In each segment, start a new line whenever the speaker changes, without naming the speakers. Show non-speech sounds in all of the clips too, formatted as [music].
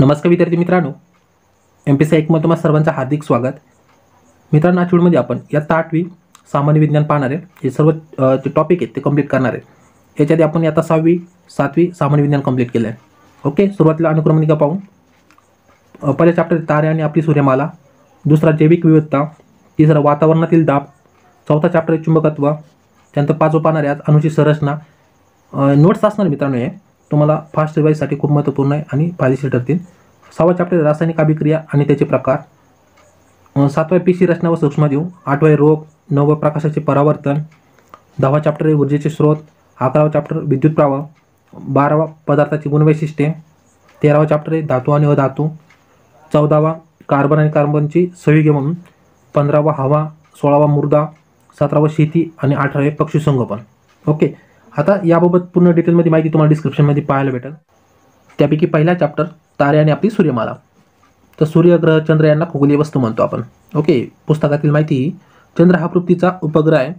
नमस्कार विद्यार्थी मित्रांनो एम पी सी एकमध्ये तुम्हाला सर्वांचं हार्दिक स्वागत मित्रांनो आज आपण इयत्ता आठवी सामान्य विज्ञान पाहणार आहे हे सर्व जे टॉपिक आहेत ते कंप्लीट करणार आहे याच्यात आपण आता सहावी सातवी सामान्य विज्ञान कंप्लीट केलं आहे ओके सुरुवातीला अनुक्रमणिका पाहून पहिल्या चॅप्टर तारे आणि आपली सूर्यमाला दुसरा जैविक विविधता तिसरा वातावरणातील दाब चौथा चॅप्टर चुंबकत्व त्यानंतर पाचवं पाहणार आहे आज संरचना नोट्स असणार मित्रांनो हे तुम्हाला फास्ट रिवाईजसाठी खूप महत्त्वपूर्ण आहे आणि फायदेशीर ठरतील सहावा चॅप्टर रासायनिक अभिक्रिया आणि त्याचे प्रकार सातवा पेशी रचना व सूक्ष्मजीव आठवा रोग नववा प्रकाशाचे परावर्तन दहावा चॅप्टर आहे ऊर्जेचे स्रोत अकरावा चॅप्टर विद्युत प्रवाह बारावा पदार्थाची गुणवैशिष्ट्ये तेरावा चॅप्टर आहे धातू आणि अधातू चौदावा कार्बन आणि कार्बनची सयुगे म्हणून पंधरावा हवा सोळावा मृदा सतरावा शेती आणि अठरावे पक्षीसंगोपन ओके आता याबाबत पूर्ण डिटेलमध्ये माहिती तुम्हाला डिस्क्रिप्शनमध्ये पाहायला भेटेल त्यापैकी पहिला चॅप्टर तारे आणि आपली सूर्यमाला तर सूर्य ग्रह चंद्र यांना खगोलीय वस्तू म्हणतो आपण ओके पुस्तकातील माहिती चंद्र हा पृथ्वीचा उपग्रह आहे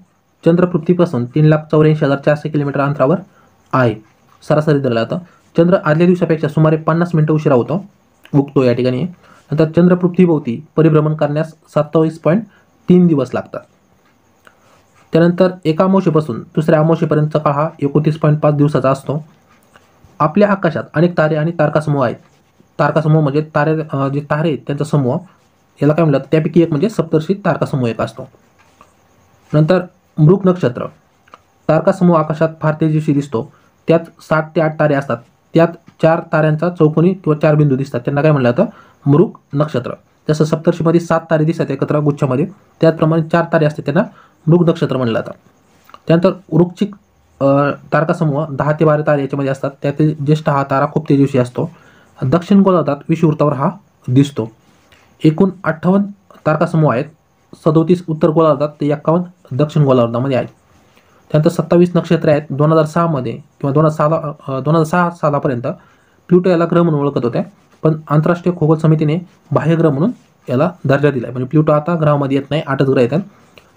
चंद्र पृथ्वीपासून तीन लाख चौऱ्याऐंशी हजार चारशे किलोमीटर अंतरावर आहे सरासरी दरला जातं चंद्र आदल्या दिवसापेक्षा सुमारे पन्नास मिनटं उशिरा होतो उगतो या ठिकाणी नंतर चंद्र पृथ्वीभोवती परिभ्रमण करण्यास सत्तावीस पॉईंट तीन दिवस लागतात त्यानंतर एका अमावशेपासून दुसऱ्या अमावशीपर्यंतचा काळ हा एकोणतीस पॉईंट पाच दिवसाचा असतो आपल्या आकाशात अनेक तारे आणि तारकासमूह आहेत तारकासमूह म्हणजे तारे जे तारे आहेत त्यांचा समूह याला काय म्हणतात त्यापैकी एक म्हणजे सप्तर्षी तारकासमूह एक असतो नंतर मृग नक्षत्र तारकासमूह आकाशात फार तेजस्वी दिसतो त्यात सात ते आठ तारे असतात त्यात चार ताऱ्यांचा चौकोनी किंवा चार बिंदू दिसतात त्यांना काय म्हणलं जातं मृग नक्षत्र जसं सप्तर्षीमध्ये सात तारे दिसतात एकत्र गुच्छामध्ये त्याचप्रमाणे चार तारे असतात त्यांना मृग नक्षत्र म्हणलं जातं त्यानंतर वृक्षिक तारकासमूह दहा ते बारा तारे याच्यामध्ये असतात त्यातील ज्येष्ठ हा तारा खूप तेजस्वी असतो दक्षिण गोलार्धात विषुवृत्तावर हा दिसतो एकूण अठ्ठावन्न तारकासमूह आहेत सदोतीस उत्तर गोलार्धात ते एक्कावन्न दक्षिण गोलार्धामध्ये आहेत त्यानंतर सत्तावीस नक्षत्र आहेत दोन हजार सहामध्ये किंवा दोन हजार सहा दोन हजार सहा सालापर्यंत प्लुटो याला ग्रह म्हणून ओळखत होत्या पण आंतरराष्ट्रीय खगोल समितीने बाह्यग्रह म्हणून याला दर्जा दिला आहे म्हणजे प्लुटो आता ग्रहामध्ये येत नाही आठच ग्रह येतात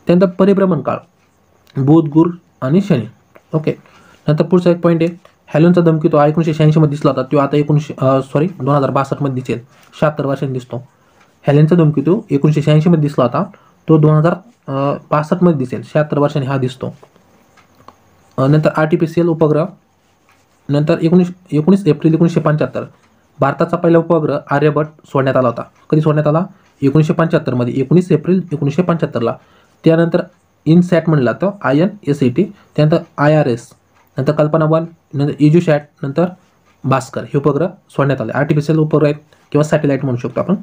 त्यानंतर परिभ्रमण काळ बुध गुर आणि शनी ओके नंतर पुढचा एक पॉईंट आहे हॅलोनचा धमकी तो एकोणीसशे शहाऐंशीमध्ये दिसला होता तो आता एकोणीसशे सॉरी दोन हजार बासष्टमध्ये दिसेल शहात्तर वर्षांनी दिसतो हॅलेनचा धमकी तो एकोणीसशे शहाऐंशीमध्ये दिसला होता तो दोन हजार बासष्टमध्ये दिसेल शहात्तर वर्षांनी हा दिसतो नंतर R T P C L उपग्रह नंतर एकोणीस एकोणीस एप्रिल एकोणीसशे पंच्याहत्तर भारताचा पहिला उपग्रह आर्यभट सोडण्यात आला होता कधी सोडण्यात आला एकोणीसशे पंच्याहत्तरमध्ये एकोणीस एप्रिल एकोणीसशे पंच्याहत्तरला त्यानंतर सॅट म्हणला तर I N S E T त्यानंतर आय आर एस नंतर कल्पना वन नंतर शॅट नंतर भास्कर हे उपग्रह सोडण्यात आले आर्टिफिशियल उपग्रह किंवा सॅटेलाईट म्हणू शकतो आपण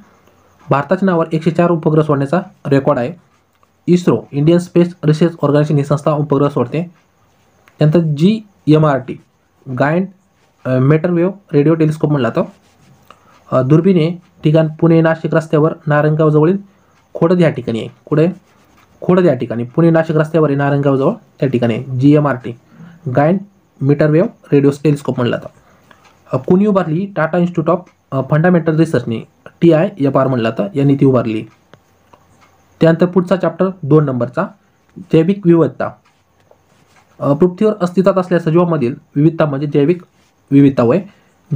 भारताच्या नावावर एकशे चार उपग्रह सोडण्याचा रेकॉर्ड आहे ISRO Indian Space Research Organisation ही संस्था उपग्रह सोडते त्यानंतर G M R T giant metrewave radio telescope म्हणला तर हे ठिकाण पुणे नाशिक रस्त्यावर नारंगावजवळील खोडत या ठिकाणी आहे कुठे खोडद या ठिकाणी पुणे नाशिक रस्त्यावरील नारायणगावजवळ त्या ठिकाणी जी एम आर टी गायन मीटरवेव्ह रेडिओ टेलिस्कोप म्हणला जातं कुणी उभारली टाटा इन्स्टिट्यूट ऑफ फंडामेंटल रिसर्चने टी आय एफ आर म्हणला जातं यांनी ती उभारली त्यानंतर पुढचा चॅप्टर दोन नंबरचा जैविक विविधता पृथ्वीवर अस्तित्वात असलेल्या सजीवामधील विविधता म्हणजे जैविक विविधता होय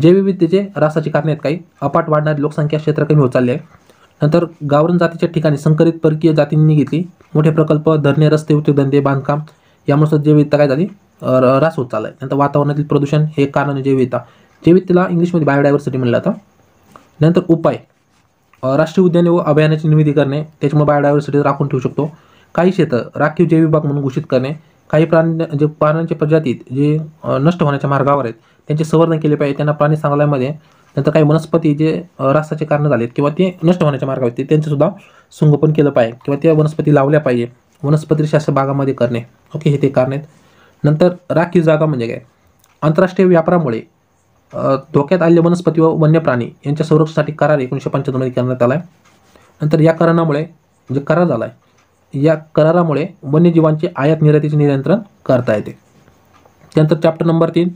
जैवविविधतेचे रासाची कारण आहेत काही अपाट वाढणारी लोकसंख्या क्षेत्र कमी होत चालले आहे नंतर गावरण जातीच्या ठिकाणी संकरित परकीय जातींनी घेतली मोठे प्रकल्प धरणे रस्ते उद्योगधंदे बांधकाम यामुळे विविधता काय झाली रास होत चाललाय नंतर वातावरणातील प्रदूषण हे कारण आहे जैवविविधता जैवविविधतेला इंग्लिशमध्ये बायोडायव्हर्सिटी म्हणलं जातं नंतर उपाय राष्ट्रीय उद्याने व अभियानाची निर्मिती करणे त्याच्यामुळे बायोडायव्हर्सिटी राखून ठेवू शकतो काही क्षेत्र राखीव जैव विभाग म्हणून घोषित करणे काही प्राणी जे प्राण्यांच्या प्रजातीत जे नष्ट होण्याच्या मार्गावर आहेत त्यांचे संवर्धन केले पाहिजे त्यांना प्राणी संग्रहालयामध्ये नंतर काही वनस्पती जे रासाचे कारणं झालेत किंवा ते नष्ट होण्याच्या मार्गावर ते त्यांचंसुद्धा संगोपन केलं पाहिजे किंवा त्या वनस्पती लावल्या पाहिजे वनस्पती वनस्पतीशास्त्र भागामध्ये करणे ओके हे ते कारण आहेत नंतर राखीव जागा म्हणजे काय आंतरराष्ट्रीय व्यापारामुळे धोक्यात आलेले वनस्पती व वन्य प्राणी यांच्या संरक्षणासाठी करार एकोणीसशे पंच्याण्णवमध्ये करण्यात आला आहे नंतर या करारामुळे जे करार झाला आहे या करारामुळे वन्यजीवांची आयात निर्यातीचे नियंत्रण करता येते त्यानंतर चॅप्टर नंबर तीन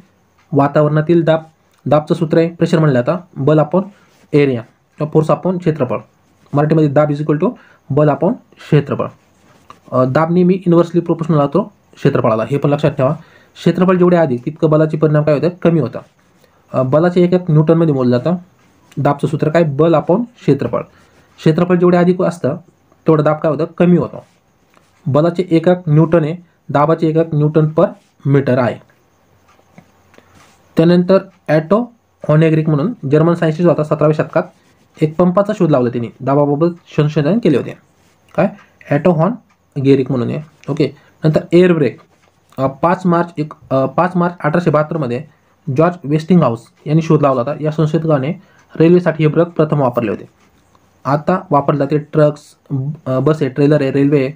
वातावरणातील दाब दाबचं सूत्र आहे प्रेशर म्हणलं आता बल आपण एरिया किंवा फोर्स आपण क्षेत्रफळ मराठीमध्ये दाब इज इक्वल टू बल आपण क्षेत्रफळ दाब नेहमी इन्व्हर्सली प्रोपोर्शनल राहतो क्षेत्रफळाला हे पण लक्षात ठेवा क्षेत्रफळ जेवढे आधी तितकं बलाचे परिणाम काय होतात कमी होता बलाचे एक एक न्यूटनमध्ये बोललं जातं दाबचं सूत्र काय बल आपण क्षेत्रफळ क्षेत्रफळ जेवढे आधी असतं तेवढं दाब काय होतं कमी होतं बलाचे एक एक न्यूटन आहे दाबाचे एक एक न्यूटन पर मीटर आहे त्यानंतर ॲटो ऑनेग्रिक म्हणून जर्मन सायन्सची होता सतराव्या शतकात एक पंपाचा शोध लावला त्यांनी दाबाबाबत संशोधन केले होते काय ॲटो हॉन गेरिक म्हणून आहे ओके नंतर एअर ब्रेक पाच मार्च एक पाच मार्च अठराशे बहात्तरमध्ये जॉर्ज वेस्टिंग हाऊस यांनी शोध लावला होता या संशोधकाने रेल्वेसाठी हे ब्रेक प्रथम वापरले होते आता वापरले जाते ट्रक्स बस आहे ट्रेलर आहे रेल्वे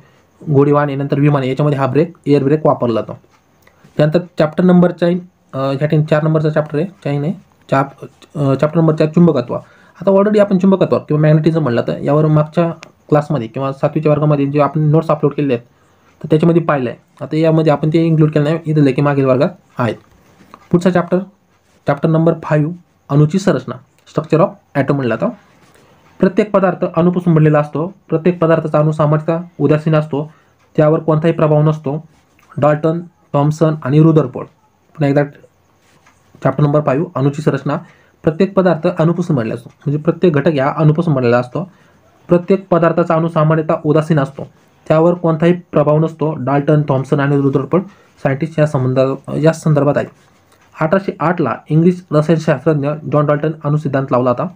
घोडीवाने नंतर विमान याच्यामध्ये हा ब्रेक एअर ब्रेक वापरला जातो त्यानंतर चॅप्टर नंबर चाईन ह्या चार नंबरचा चॅप्टर आहे काही नाही चाप नंबर चार चुंबकत्व आता ऑलरेडी आपण चुंबकत्व किंवा मॅग्नेटिझम म्हणलं तर यावर मागच्या क्लासमध्ये किंवा सातवीच्या वर्गामध्ये जे आपण नोट्स अपलोड केले आहेत तर त्याच्यामध्ये पाहिलं आहे आता यामध्ये आपण ते इन्क्लूड केलं नाही इथं की मागील वर्गात आहेत पुढचा चॅप्टर चॅप्टर नंबर फाईव्ह अणुची संरचना स्ट्रक्चर ऑफ ॲटो म्हणलं आता प्रत्येक पदार्थ अणुपासून बनलेला असतो प्रत्येक पदार्थाचा अणु सामर्थ्य उदासीन असतो त्यावर कोणताही प्रभाव नसतो डॉल्टन थॉम्सन आणि रुदरफोर्ड पुन्हा एकदा चॅप्टर नंबर पायू अनुची संरचना प्रत्येक पदार्थ अणुपासून बनलेला असतो म्हणजे प्रत्येक घटक या अणुपासून बनलेला असतो प्रत्येक पदार्थाचा अणुसामान्यता सामान्यतः उदासीन असतो त्यावर कोणताही प्रभाव नसतो डाल्टन थॉम्सन आणि रुद्रोपण सायंटिस्ट या संबंधा या संदर्भात आहे अठराशे आठला इंग्लिश रसायनशास्त्रज्ञ जॉन डॉल्टन अणुसिद्धांत लावला होता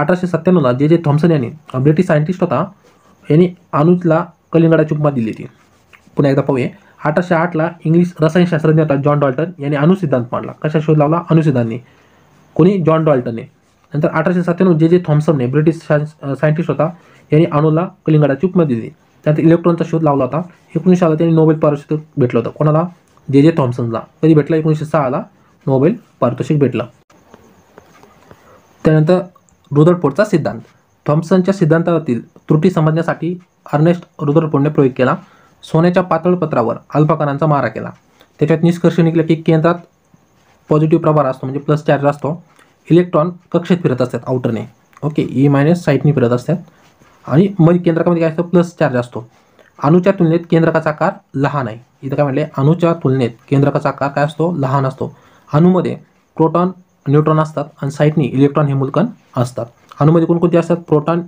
अठराशे सत्त्याण्णवला जे जे थॉम्सन यांनी ब्रिटिश सायंटिस्ट होता यांनी अनुजला कलिंगडाची उपमा दिली होती पुन्हा एकदा पाहूया अठराशे आठला इंग्लिश रसायनशास्त्रज्ञ होता जॉन डॉल्टन यांनी अणुसिद्धांत मांडला कशा शोध लावला अणुसिद्धांनी कोणी जॉन डॉल्टनने नंतर अठराशे सत्त्याण्णव जे जे थॉम्सनने ब्रिटिश सायंटिस्ट होता यांनी अणूला कलिंगडाची उपमा दिली त्यानंतर इलेक्ट्रॉनचा शोध लावला होता एकोणीसशे ला त्यांनी नोबेल पारितोषिक भेटलं होतं कोणाला जे जे थॉम्सनला कधी भेटला एकोणीसशे सहाला नोबेल पारितोषिक भेटलं त्यानंतर रुदरफोर्डचा सिद्धांत थॉम्सनच्या सिद्धांतातील त्रुटी समजण्यासाठी अर्नेस्ट रुदरफोर्डने प्रयोग केला सोन्याच्या पातळ पत्रावर मारा केला त्याच्यात निष्कर्ष निघला की केंद्रात पॉझिटिव्ह प्रभार असतो म्हणजे प्लस चार्ज असतो इलेक्ट्रॉन कक्षेत फिरत असतात आउटरने ओके ई मायनस साईटने फिरत असतात आणि मग केंद्रकामध्ये काय असतं प्लस चार्ज असतो अणूच्या तुलनेत केंद्रकाचा आकार लहान आहे इथं काय म्हटले अणूच्या तुलनेत केंद्रकाचा आकार काय असतो लहान असतो अणूमध्ये प्रोटॉन न्यूट्रॉन असतात आणि साईटनी इलेक्ट्रॉन हे मुलकन असतात अणूमध्ये कोणकोणते असतात प्रोटॉन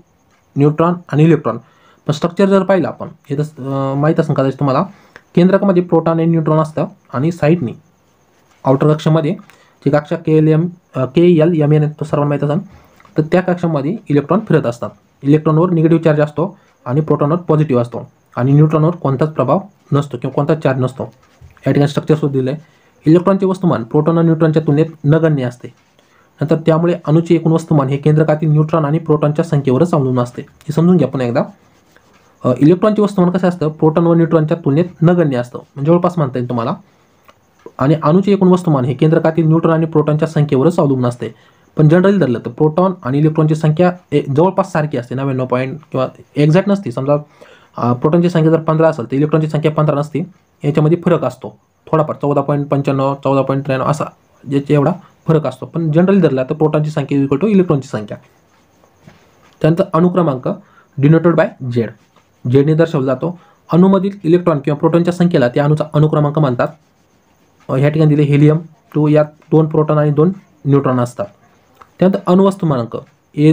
न्यूट्रॉन आणि इलेक्ट्रॉन पण स्ट्रक्चर जर पाहिलं आपण हे तर माहीत असेल कदाचित तुम्हाला केंद्रकामध्ये प्रोटॉन आणि न्यूट्रॉन असतं आणि साईडनी आउटर कक्षामध्ये जी कक्षा K L M K L M N तो सर्वांना माहीत असेल तर त्या कक्षामध्ये इलेक्ट्रॉन फिरत असतात इलेक्ट्रॉनवर निगेटिव्ह चार्ज असतो आणि प्रोटॉनवर पॉझिटिव्ह असतो आणि न्यूट्रॉनवर कोणताच प्रभाव नसतो किंवा कोणताच चार्ज नसतो या ठिकाणी स्ट्रक्चरसुद्धा दिलं आहे इलेक्ट्रॉनचे वस्तुमान प्रोटॉन आणि न्यूट्रॉनच्या तुलनेत नगण्य असते नंतर त्यामुळे अणुचे एकूण वस्तुमान हे केंद्रकातील न्यूट्रॉन आणि प्रोटॉनच्या संख्येवरच अवलंबून असते हे समजून घ्या आपण एकदा इलेक्ट्रॉनचे वस्तुमान कसं असतं प्रोटॉन व न्यूट्रॉनच्या तुलनेत नगण्य असतं म्हणजे जवळपास मानता येईल तुम्हाला आणि अणूचे एकूण वस्तुमान हे केंद्रकातील न्यूट्रॉन आणि प्रोटॉनच्या संख्येवरच अवलंबून असते पण जनरली धरलं तर प्रोटॉन आणि इलेक्ट्रॉनची संख्या जवळपास सारखी असते नव्याण्णव पॉईंट किंवा एक्झॅक्ट नसते समजा प्रोटॉनची संख्या जर पंधरा असेल तर इलेक्ट्रॉनची संख्या पंधरा नसते याच्यामध्ये फरक असतो थोडाफार चौदा पॉईंट पंच्याण्णव चौदा पॉईंट त्र्याण्णव असा ज्याचे एवढा फरक असतो पण जनरली धरला तर प्रोटॉनची संख्या इक्वल टू इलेक्ट्रॉनची संख्या त्यानंतर अनुक्रमांक डिनोटेड बाय जेड जेडने दर्शवला जातो अनुमदित इलेक्ट्रॉन किंवा प्रोटॉनच्या संख्येला त्या अनुचा अनुक्रमांक मानतात ह्या ठिकाणी दिले हेलियम टू यात दोन प्रोटॉन आणि दोन न्यूट्रॉन असतात त्यानंतर अणुवस्तुमानांक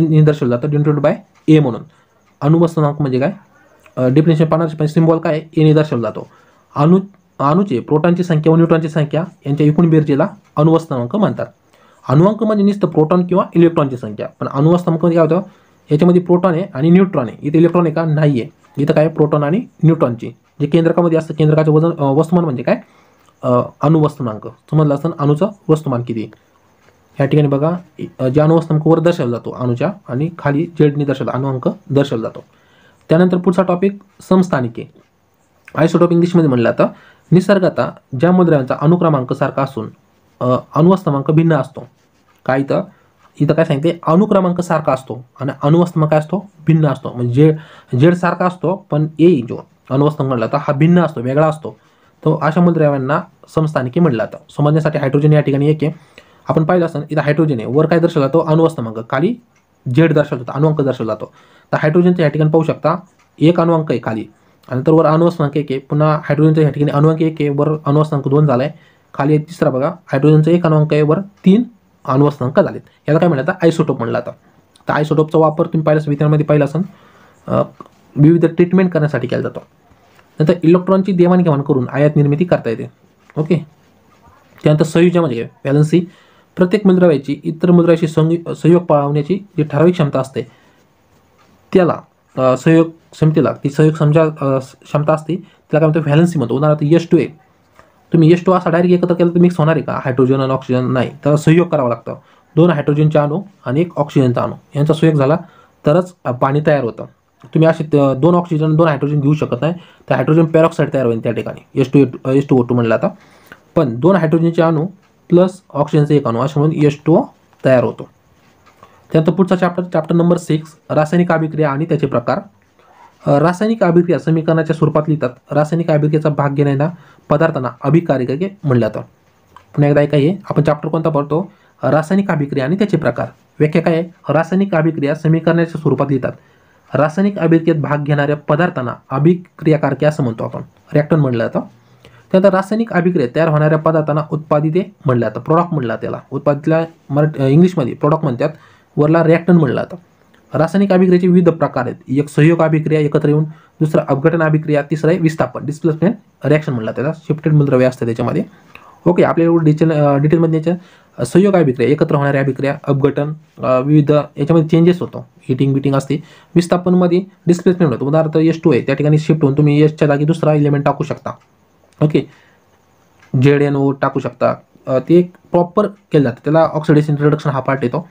ने दर्शवला जातो डिनोटेड बाय ए म्हणून अणुवस्तुमानांक म्हणजे काय डिफिनेशन पानाचे पण सिम्बॉल काय एने दर्शवला जातो अणु अणुचे प्रोटॉनची संख्या व न्यूट्रॉनची संख्या यांच्या एकूण बेरजेला अणुवस्तमांक मानतात अणुवांक म्हणजे नुसतं प्रोटॉन किंवा इलेक्ट्रॉनची संख्या पण अणुवस्तमांक म्हणजे काय होतं याच्यामध्ये प्रोटॉन आहे आणि न्यूट्रॉन आहे इथे इलेक्ट्रॉन आहे का नाही आहे इथं काय प्रोटॉन आणि न्यूट्रॉनची जे केंद्रकामध्ये असतं केंद्रकाचं वजन वस्तुमान म्हणजे काय अणुवस्तुमांक समजलं असतं अणुचं वस्तुमान किती या ठिकाणी बघा जे अणुवस्तुमांक वर दर्शवला जातो अणूच्या आणि खाली जेडनी दर्शवला अणुअंक दर्शवला जातो त्यानंतर पुढचा टॉपिक समस्थानिके आयसोटॉप इंग्लिशमध्ये म्हणलं आता निसर्गाचा ज्या मुद्रांचा अनुक्रमांक सारखा असून अणुवस्तमांक भिन्न असतो काय तर इथं काय सांगते अनुक्रमांक सारखा असतो आणि अणुअस्तंभ काय असतो भिन्न असतो म्हणजे जे जेड सारखा असतो पण ए जो अणुअस्तंभ म्हणला तर हा भिन्न असतो वेगळा असतो तो अशा मूलद्रव्यांना समस्थानिकी म्हटलं जातं समजण्यासाठी हायड्रोजन या ठिकाणी एक आहे आपण पाहिलं असताना इथं हायड्रोजन आहे वर काय दर्शवला जातो अणुअस्तंभांक खाली जेड दर्शवला जातो अणुअंक दर्शवला जातो तर हायड्रोजनच्या या ठिकाणी पाहू शकता एक अणुअंक आहे खाली नंतर वर अणुअस्तांक एक आहे पुन्हा हायड्रोजनच्या या ठिकाणी अणुअंक एक आहे वर अणुअस्तांक दोन झाला आहे खाली तिसरा बघा हायड्रोजनचा एक अणुअंक आहे वर तीन अनुवस्तांक झालेत याला काय म्हणलं आता आयसोटोप म्हणलं आता तर आयसोटोपचा वापर तुम्ही पाहिलं विज्ञानामध्ये पाहिला असं विविध ट्रीटमेंट करण्यासाठी केला जातो नंतर इलेक्ट्रॉनची देवाणघेवाण करून आयात निर्मिती करता येते ओके त्यानंतर म्हणजे व्हॅलन्सी प्रत्येक मुद्राव्याची इतर मुद्राशी संयोग सहयोग पाळवण्याची जी ठराविक क्षमता असते त्याला सहयोग क्षमतेला ती सहयोग समजा क्षमता असते त्याला काय म्हणतो व्हॅलन्सी म्हणतो उदाहरणार्थ यश टू ए तुम्ही एस टू असा डायरेक्ट एकत्र केलं तर मिक्स होणार आहे का हायड्रोजन आणि ऑक्सिजन नाही तर सहयोग करावा लागतं दोन हायड्रोजनचे अणू आणि एक ऑक्सिजनचा अणू यांचा सहयोग झाला तरच पाणी तयार होतं तुम्ही असे दोन ऑक्सिजन दोन हायड्रोजन घेऊ शकत नाही तर हायड्रोजन पॅरॉक्साईड तयार होईल त्या ठिकाणी S two S two O two म्हणलं आता पण दोन हायड्रोजनचे अणू प्लस ऑक्सिजनचे एक अणू असे म्हणून एस टू तयार होतो त्यानंतर पुढचा चॅप्टर चॅप्टर नंबर सिक्स रासायनिक अभिक्रिया आणि त्याचे प्रकार रासायनिक अभिक्रिया समीकरणाच्या स्वरूपात लिहितात रासायनिक अभिक्रियेचा भाग घेणाऱ्या पदार्थांना अभिकारिके म्हणलं जातं पुन्हा एकदा ऐका आहे आपण चॅप्टर कोणता पडतो रासायनिक अभिक्रिया आणि त्याचे प्रकार व्याख्या काय आहे रासायनिक अभिक्रिया समीकरणाच्या स्वरूपात लिहितात रासायनिक अभिक्रियेत भाग घेणाऱ्या पदार्थांना अभिक्रियाकारके असं म्हणतो आपण रॅक्टन म्हणलं जातं त्यानंतर रासायनिक अभिक्रिया तयार होणाऱ्या पदार्थांना उत्पादिते म्हणलं जातं प्रोडक्ट म्हणलं त्याला उत्पादितला मराठी इंग्लिशमध्ये प्रोडक्ट म्हणतात वरला रॅक्टन म्हणलं जातं रासायनिक अभिक्रियाचे विविध प्रकार आहेत एक सहयोग अभिक्रिया एकत्र येऊन दुसरा अपघटन अभिक्रिया तिसरं आहे विस्थापन डिस्प्लेसमेंट रिॲक्शन म्हणला त्याला शिफ्टेड मूलद्रव्य असतं त्याच्यामध्ये ओके आपल्याला एवढं डिटेल डिटेलमध्ये याच्या सहयोग अभिक्रिया एकत्र होणाऱ्या अभिक्रिया अपघटन विविध याच्यामध्ये चेंजेस होतो हिटिंग बिटिंग असते विस्थापनमध्ये डिस्प्लेसमेंट होतो उदाहरणार्थ एस टू आहे त्या ठिकाणी शिफ्ट होऊन तुम्ही एसच्या जागी दुसरा एलिमेंट टाकू शकता ओके जेड एन ओ टाकू शकता ते एक प्रॉपर केलं जातं त्याला ऑक्सिडेशन रिडक्शन हा पार्ट येतो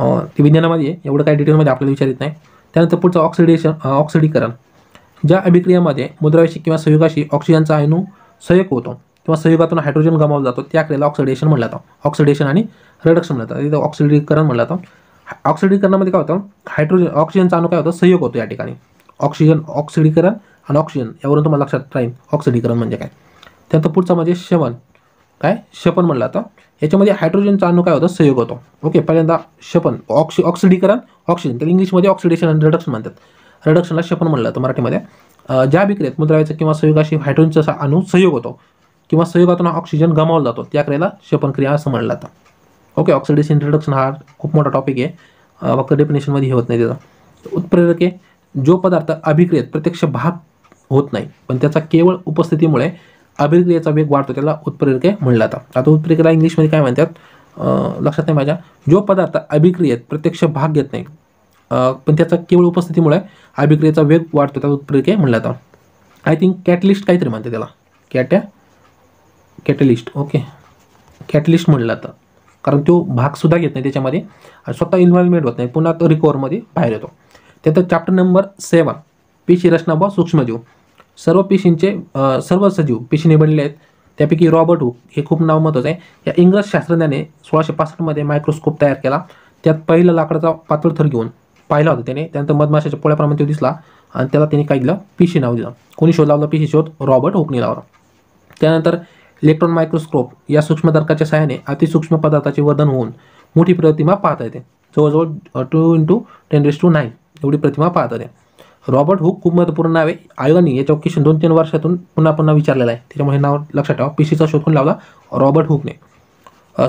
ते विज्ञानामध्ये एवढं काय डिटेलमध्ये आपल्याला विचारित नाही त्यानंतर पुढचं ऑक्सिडेशन ऑक्सिडीकरण ज्या अभिक्रियामध्ये मुद्रावेशी किंवा संयुगाशी ऑक्सिजनचा अणू संयोग होतो किंवा संयुगातून हायड्रोजन गमावला जातो त्या क्रियेला ऑक्सिडेशन म्हणलं जातं ऑक्सिडेशन आणि रिडक्शन म्हणतात जातं तिथं ऑक्सिडीकरण म्हणलं जातं ऑक्सिडीकरणामध्ये काय होतं हायड्रोजन ऑक्सिजनचा अणू काय होतं सहयोग होतो या ठिकाणी ऑक्सिजन ऑक्सिडीकरण आणि ऑक्सिजन यावरून तुम्हाला लक्षात राहील ऑक्सिडीकरण म्हणजे काय त्यानंतर पुढचं म्हणजे शवन काय शपन म्हणलं आता याच्यामध्ये हायड्रोजनचा अणू काय होतं संयोग होतो ओके पहिल्यांदा शपन ऑक्सि ऑक्सिडीकरण ऑक्सिजन तर इंग्लिशमध्ये ऑक्सिडेशन आणि रिडक्शन म्हणतात रिडक्शनला शपन म्हणलं जातं मराठीमध्ये ज्या विक्रियेत मुद्रावेचा किंवा सहयोगाशी हायड्रोजनचा असा अणू सहयोग होतो किंवा सहयोगातून ऑक्सिजन गमावला जातो त्या क्रियेला शपन क्रिया असं म्हणलं जातं ओके ऑक्सिडेशन रिडक्शन हा खूप मोठा टॉपिक आहे फक्त डेफिनेशनमध्ये हे होत नाही त्याचा उत्प्रेरक जो पदार्थ अभिक्रियेत प्रत्यक्ष भाग होत नाही पण त्याचा केवळ उपस्थितीमुळे अभिक्रियेचा वेग वाढतो त्याला उत्प्रेरके म्हणलं जातं आता उत्प्रेरकेला इंग्लिशमध्ये काय म्हणतात लक्षात नाही माझ्या जो पदार्थ अभिक्रियेत प्रत्यक्ष भाग घेत नाही पण त्याचा केवळ उपस्थितीमुळे अभिक्रियेचा वेग वाढतो त्याला उत्प्रेरके म्हणलं जातं आय थिंक कॅटलिस्ट काहीतरी म्हणते त्याला कॅट्या कॅटलिस्ट ओके कॅटलिस्ट म्हणलं जातं कारण तो भागसुद्धा घेत नाही त्याच्यामध्ये स्वतः इन्व्हॉल्वमेंट होत नाही पुन्हा तो रिकवरमध्ये बाहेर येतो त्यानंतर चॅप्टर नंबर सेवन पेशी रचना व सूक्ष्मजीव सर्व पेशींचे सर्व सजीव पेशीने बनले आहेत त्यापैकी रॉबर्ट हुक हे खूप नाव महत्त्वाचं आहे या इंग्रज शास्त्रज्ञाने सोळाशे पासष्टमध्ये मायक्रोस्कोप तयार केला त्यात पहिला लाकडाचा पातळ थर घेऊन पाहिला होता त्याने त्यानंतर मधमाशाच्या पोळ्याप्रमाणे तो दिसला आणि त्याला त्याने काय दिलं पिशी नाव दिलं कोणी शोध लावला पिशी शोध रॉबर्ट हुकने लावला त्यानंतर इलेक्ट्रॉन मायक्रोस्कोप या सूक्ष्मदर्काच्या सहाय्याने अतिसूक्ष्म पदार्थाचे वर्धन होऊन मोठी प्रतिमा पाहता येते जवळजवळ two into ten raise two nine एवढी प्रतिमा पाहता येते रॉबर्ट हुक खूप महत्त्वपूर्ण नाव आहे आयोगाने याच्या क्वेश्चन दोन तीन वर्षातून पुन्हा पुन्हा विचारलेला आहे त्याच्यामुळे नाव लक्षात ठेवा पीसीचा शोधून लावला रॉबर्ट हुकने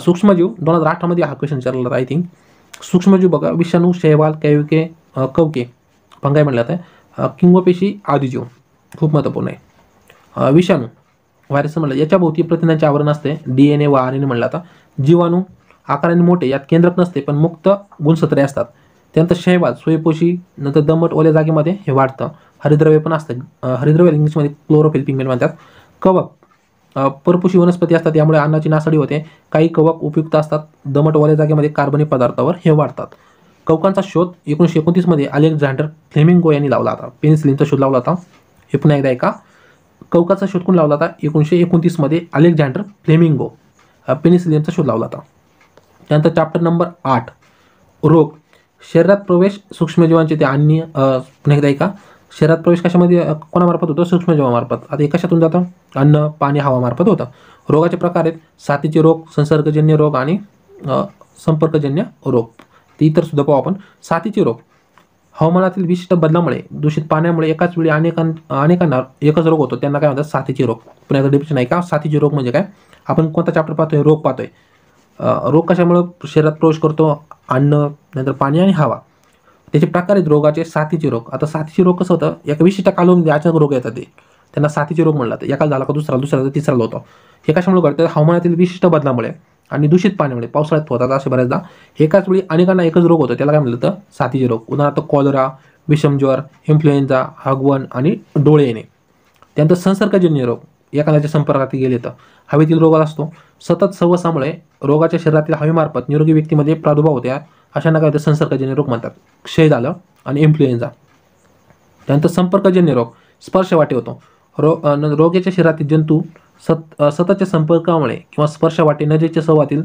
सूक्ष्मजीव दोन हजार अठरामध्ये हा क्वेश्चन विचारलेला आय थिंक सूक्ष्मजीव बघा विषाणू शैवाल कैवके कवके पंगाय म्हणलं जातं किंवा पेशी आदिजीव खूप महत्वपूर्ण आहे विषाणू व्हायरस म्हणलं भोवती प्रथिनांचे आवरण असते डी एन ए वा आर एन म्हणलं आता जीवाणू आकाराने मोठे यात केंद्रक नसते पण मुक्त गुणसत्रे असतात त्यानंतर शैवाल सोयपोशी नंतर दमट ओल्या जागेमध्ये हे वाढतं हरिद्रव्य पण असतं हरिद्रव्य इंग्लिशमध्ये क्लोरोफिल पिगमेंट म्हणतात कवक परपुशी वनस्पती असतात यामुळे अन्नाची नासाडी होते काही कवक उपयुक्त असतात दमट ओल्या जागेमध्ये कार्बनिक पदार्थावर हे वाढतात कवकांचा शोध एकोणीसशे एकोणतीसमध्ये अलेक्झांडर फ्लेमिंगो यांनी लावला होता पेन्सिलिनचा शोध लावला होता हे पुन्हा एकदा ऐका कवकाचा शोध कोण लावला होता एकोणीसशे एकोणतीसमध्ये अलेक्झांडर फ्लेमिंगो पेनिसिलिनचा शोध लावला होता त्यानंतर चॅप्टर नंबर आठ रोग शरीरात प्रवेश सूक्ष्मजीवांचे ते अन्य पुन्हा एकदा ऐका शरीरात प्रवेश कशामध्ये कोणामार्फत होतो सूक्ष्मजीवामार्फत आता कशातून जातं अन्न पाणी हवामार्फत होतं रोगाचे प्रकार आहेत साथीचे रोग संसर्गजन्य रोग आणि संपर्कजन्य रोग ते इतर सुद्धा पाहू आपण साथीचे रोग हवामानातील विशिष्ट बदलामुळे दूषित पाण्यामुळे एकाच वेळी अनेकां अनेकांना एकच रोग होतो त्यांना काय म्हणतात साथीचे रोग पुन्हा एकदा डिप्रेशन आहे का साथीचे रोग म्हणजे काय आपण कोणता चॅप्टर पाहतोय रोग पाहतोय रोग कशामुळं शरीरात प्रवेश करतो अन्न नंतर पाणी आणि हवा त्याचे प्रकार आहेत रोगाचे साथीचे रोग आता साथीचे रोग कसं होतं एका विशिष्ट कालून अचानक रोग येतात ते त्यांना साथीचे रोग म्हणला एका झाला का दुसरा दुसरा तिसरा होतो हे कशामुळे घडतं हवामानातील विशिष्ट बदलामुळे आणि दूषित पाण्यामुळे पावसाळ्यात होतात असे बऱ्याचदा एकाच वेळी अनेकांना एकच रोग होतो त्याला काय म्हणलं तर साथीचे रोग उदाहरणार्थ कॉलरा विषमज्वर इन्फ्लुएन्झा हगवण आणि डोळे येणे त्यानंतर संसर्गजन्य रोग एखाद्याच्या संपर्कात गेले तर हवेतील रोगाला असतो सतत सवसामुळे रोगाच्या शरीरातील हवेमार्फत निरोगी व्यक्तीमध्ये प्रादुर्भाव होत्या अशा नका संसर्गजन्य रोग म्हणतात क्षय झालं आणि इन्फ्लुएन्झा त्यानंतर संपर्कजन्य रोग स्पर्श वाटे होतो रो रोग्याच्या शरीरातील जंतू सत सततच्या संपर्कामुळे किंवा स्पर्श वाटे नजेच्या सहवातील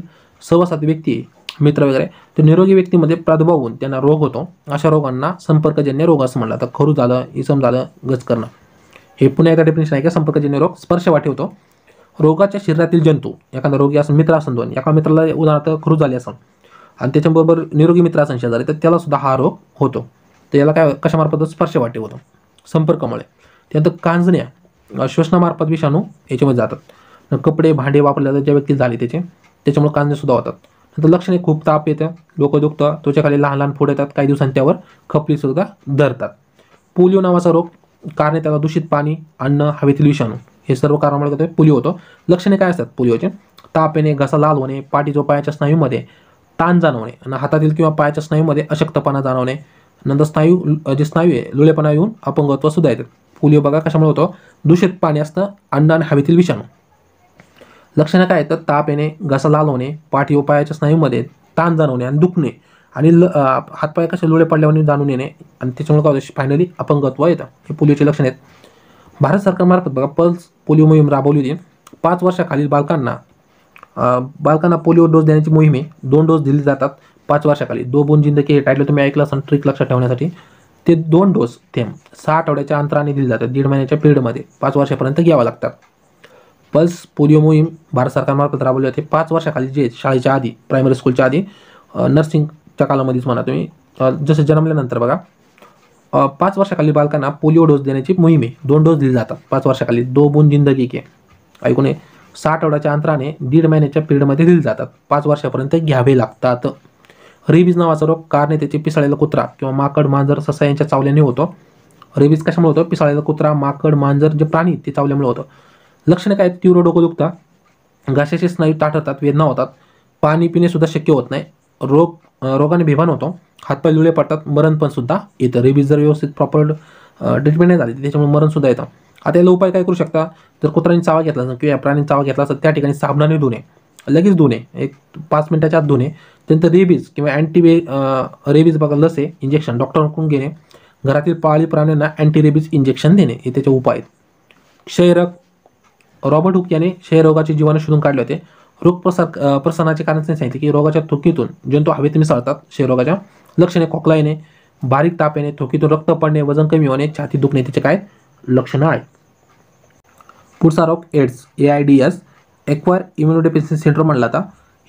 सहवासात व्यक्ती मित्र वगैरे तर निरोगी व्यक्तीमध्ये प्रादुर्भाव होऊन त्यांना रोग होतो अशा रोगांना संपर्कजन्य रोग असं म्हणलं तर खरू झालं इसम झालं गच करणं हे पुन्हा एका डेफिनेशन आहे का संपर्कजन्य रोग स्पर्श वाटे होतो रोगाच्या शरीरातील जंतू एखादा रोगी असं मित्र असं दोन एका मित्राला उदाहरणार्थ खरू झाली असं आणि त्याच्याबरोबर निरोगी मित्र असं झाले तर त्याला सुद्धा हा रोग होतो तर याला काय कशामार्फत स्पर्श वाटे होतो संपर्कामुळे त्यानंतर कांजण्या श्वसनामार्फत विषाणू याच्यामध्ये जातात कपडे भांडे वापरले जातात ज्या व्यक्ती झाले त्याचे त्याच्यामुळे कांजणेसुद्धा होतात नंतर लक्षणे खूप ताप येतं डोकं दुखतं त्वचेखाली लहान लहान फोड येतात काही दिवसांनी त्यावर खपलीसुद्धा धरतात पोलिओ नावाचा रोग कारणे त्याला दूषित पाणी अन्न हवेतील विषाणू हे सर्व कारणामुळे काय पोलिओ होतो लक्षणे काय असतात पोलिओचे ताप येणे घसा लाल होणे पाठीजो पायाच्या स्नायूमध्ये ताण जाणवणे आणि हातातील किंवा पायाच्या स्नायूमध्ये अशक्तपणा जाणवणे नंतर स्नायू जे स्नायू आहे लुळेपणा येऊन अपंगत्व सुद्धा येते पोलिओ बघा कशामुळे होतो दूषित पाणी असतं अन्न आणि हवेतील विषाणू लक्षणं काय येतात ताप येणे घसा लाल होणे पाठी व पायाच्या स्नायूमध्ये ताण जाणवणे आणि दुखणे आणि ल हातपाय कसे लोळे पडल्यावर जाणून येणे आणि त्याच्यामुळे काय फायनली अपंगत्व येतं हे पोलिओचे लक्षण आहेत भारत सरकारमार्फत बघा पल्स पोलिओ मोहीम राबवली होती पाच वर्षाखालील बालकांना बालकांना पोलिओ डोस देण्याची मोहिमे दोन डोस दिले जातात पाच वर्षाखाली दो बोन जिंदगी हे टायटल तुम्ही ऐकलं असेल ट्रिक लक्षात ठेवण्यासाठी ते दोन डोस थेंब सहा आठवड्याच्या अंतराने दिले जातात दीड महिन्याच्या पिरियडमध्ये पाच वर्षापर्यंत घ्यावं लागतात पल्स पोलिओ मोहीम भारत सरकारमार्फत राबवली जाते पाच वर्षाखाली जे शाळेच्या आधी प्रायमरी स्कूलच्या आधी नर्सिंगच्या कालामध्येच म्हणा तुम्ही जसं जन्मल्यानंतर बघा पाच वर्षाखाली बालकांना पोलिओ डोस देण्याची मोहिमे दोन डोस दिले जातात पाच वर्षाखाली दो बुन जिंदगी के ऐकून सहा आठवड्याच्या अंतराने दीड महिन्याच्या पिरियडमध्ये दिले जातात पाच वर्षापर्यंत घ्यावे लागतात रेबीज नावाचा रोग कारणे त्याचे पिसाळलेला कुत्रा किंवा माकड मांजर ससा यांच्या चावल्याने होतो रेबीज कशामुळे होतं पिसाळलेला कुत्रा माकड मांजर जे प्राणी ते चावल्यामुळे होतं लक्षणे काय तीव्र डोकं दुखता घाशाचे स्नायू ताठरतात वेदना होतात पाणी पिणे सुद्धा शक्य होत नाही रोग रोगाने बेभान होतो हातपाय लुळे पडतात मरण पण सुद्धा येतं रेबीज जर व्यवस्थित प्रॉपर ट्रीटमेंट नाही झाली त्याच्यामुळे मरण सुद्धा येतं आता याला उपाय काय करू शकता जर कुत्र्यांनी चावा घेतला असं किंवा प्राणी चावा घेतला तर त्या ठिकाणी साबणाने धुणे लगेच धुणे एक पाच मिनिटाच्या आत धुणे त्यानंतर रेबीज किंवा अँटी रेबीज बघा लसे इंजेक्शन डॉक्टरकडून घेणे घरातील पाळी प्राण्यांना अँटी रेबीज इंजेक्शन देणे हे त्याचे उपाय आहेत क्षयरक रॉबर्ट हुक याने क्षयरोगाचे जीवाणू शोधून काढले होते रोग प्रसार प्रसारणाचे कारण त्यांनी सांगितले की रोगाच्या थुकीतून जंतू हवेत मिसळतात क्षयरोगाच्या लक्षणे खोकला येणे बारीक ताप येणे थोकीतून रक्त पडणे वजन कमी होणे छाती दुखणे त्याचे काय लक्षणं आहेत पुढचा रोग AIDS A I D S acquire immunodeficiency syndrome म्हणला होता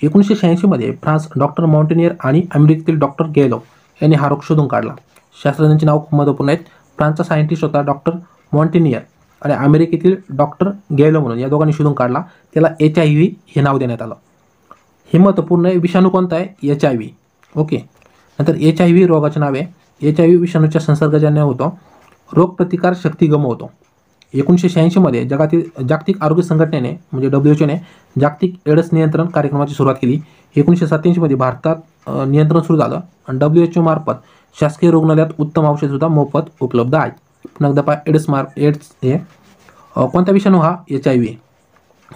एकोणीसशे शहाऐंशीमध्ये फ्रान्स डॉक्टर माउंटेनियर आणि अमेरिकेतील डॉक्टर गेलो यांनी हा रोग शोधून काढला शास्त्रज्ञांचे नाव खूप महत्त्वपूर्ण आहेत फ्रान्सचा सायंटिस्ट होता डॉक्टर मॉन्टेनियर आणि अमेरिकेतील डॉक्टर गेलो म्हणून या दोघांनी शोधून काढला त्याला एच आय व्ही हे नाव देण्यात आलं हे महत्त्वपूर्ण विषाणू कोणता आहे एच आय व्ही ओके नंतर एच आय व्ही रोगाचे नाव आहे एच आय व्ही विषाणूच्या संसर्गजन्य होतो रोगप्रतिकार शक्ती गमवतो एकोणीसशे शहाऐंशीमध्ये जगातील जागतिक आरोग्य संघटनेने म्हणजे डब्ल्यू एच ओने जागतिक एड्स नियंत्रण कार्यक्रमाची सुरुवात केली एकोणीसशे सत्त्याऐंशीमध्ये भारतात नियंत्रण सुरू झालं आणि डब्ल्यू एच ओमार्फत शासकीय रुग्णालयात उत्तम औषधसुद्धा मोफत उपलब्ध आहे पुन्हा एड्स मार्क एड्स हे कोणता विषाणू हा एच आय व्ही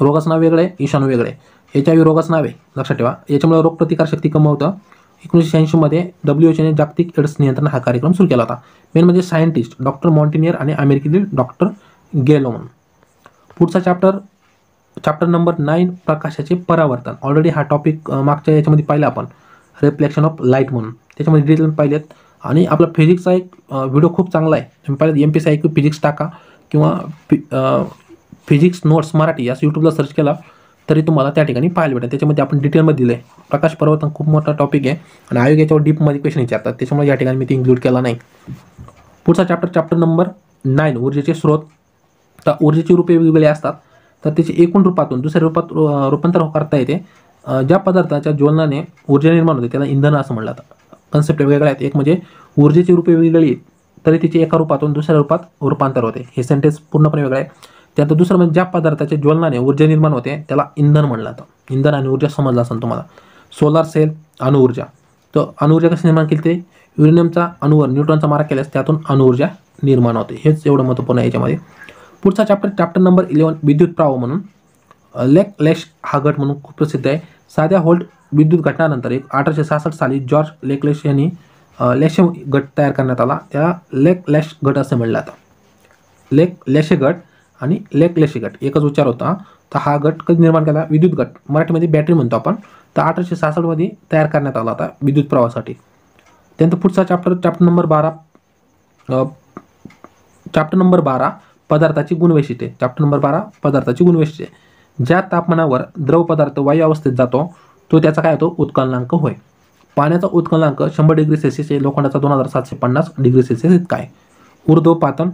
रोगाचं नाव वेगळे आहे विषाणू वेगळे एच आय व्ही रोगाचं नाव आहे लक्षात ठेवा याच्यामुळे रोगप्रतिकारशक्ती कमी होतं एकोणीसशे शहाऐंशीमध्ये डब्ल्यू एच एने e जागतिक एड्स नियंत्रण हा कार्यक्रम सुरू केला होता मेन म्हणजे सायंटिस्ट डॉक्टर मॉन्टिनियर आणि अमेरिकेतील डॉक्टर गेलोन पुढचा चॅप्टर चॅप्टर नंबर नाईन प्रकाशाचे परावर्तन ऑलरेडी हा टॉपिक मागच्या याच्यामध्ये पाहिला आपण रिफ्लेक्शन ऑफ लाईट म्हणून त्याच्यामध्ये डिटेल पाहिलेत आणि आपला फिजिक्सचा एक व्हिडिओ खूप चांगला आहे पहिला M P C I physics टाका किंवा फि फिजिक्स नोट्स मराठी असं यूट्यूबला सर्च केला तरी तुम्हाला त्या ठिकाणी पाहायला भेटेल त्याच्यामध्ये आपण डिटेलमध्ये दिलं आहे प्रकाश पर्वतन खूप मोठा टॉपिक आहे आणि आयोग याच्यावर डीपमध्ये क्वेश्चन विचारतात त्याच्यामुळे या ठिकाणी मी ते इन्क्लूड केला नाही पुढचा चॅप्टर चॅप्टर नंबर नाईन ऊर्जेचे स्रोत तर ऊर्जेचे रूपे वेगवेगळे असतात तर त्याचे एकूण रूपातून दुसऱ्या रूपात रूपांतर करता येते ज्या पदार्थाच्या ज्वलनाने ऊर्जा निर्माण होते त्याला इंधन असं म्हणलं जातं कन्सेप्ट वेगळा आहेत एक म्हणजे ऊर्जेची रूपे वेगळी तरी तिची एका रूपातून दुसऱ्या रूपात रूपांतर होते हे सेंटेन्स पूर्णपणे वेगळं आहे त्यानंतर दुसरं म्हणजे ज्या पदार्थाचे ज्वलनाने ऊर्जा निर्माण होते त्याला इंधन म्हणलं जातं इंधन आणि ऊर्जा समजला असेल तुम्हाला सोलार सेल अणुऊर्जा तर अणुऊर्जा कशी निर्माण केली ते युरेनियमचा अणुवर न्यूट्रॉनचा मारा केल्यास त्यातून अणुऊर्जा निर्माण होते हेच एवढं महत्त्वपूर्ण आहे याच्यामध्ये पुढचा चॅप्टर चॅप्टर नंबर इलेवन विद्युत प्राव म्हणून लेक लेश हा गट म्हणून खूप प्रसिद्ध आहे साध्या होल्ट विद्युत घटनानंतर एक अठराशे सहासष्ट साली जॉर्ज लेकलेश यांनी लेश गट तयार करण्यात आला त्याला लेक लॅश गट असं म्हणलं जातं लेक लेशे गट आणि लेक गट एकच उच्चार होता तर हा गट कधी निर्माण केला विद्युत गट मराठीमध्ये बॅटरी म्हणतो आपण तर अठराशे सहासष्टमध्ये तयार करण्यात आला होता विद्युत प्रवाहासाठी त्यानंतर पुढचा चॅप्टर चॅप्टर नंबर बारा चॅप्टर नंबर बारा पदार्थाची गुणवैशिष्ट्ये चॅप्टर नंबर बारा पदार्थाची गुणवैशिष्ट्ये ज्या तापमानावर द्रव पदार्थ वायू अवस्थेत जातो तो त्याचा काय होतो उत्कलनांक होय पाण्याचा उत्कलनांक शंभर डिग्री सेल्सियस लोखंडाचा दोन हजार सातशे पन्नास डिग्री सेल्सिअस इतका आहे ऊर्ध्वपातन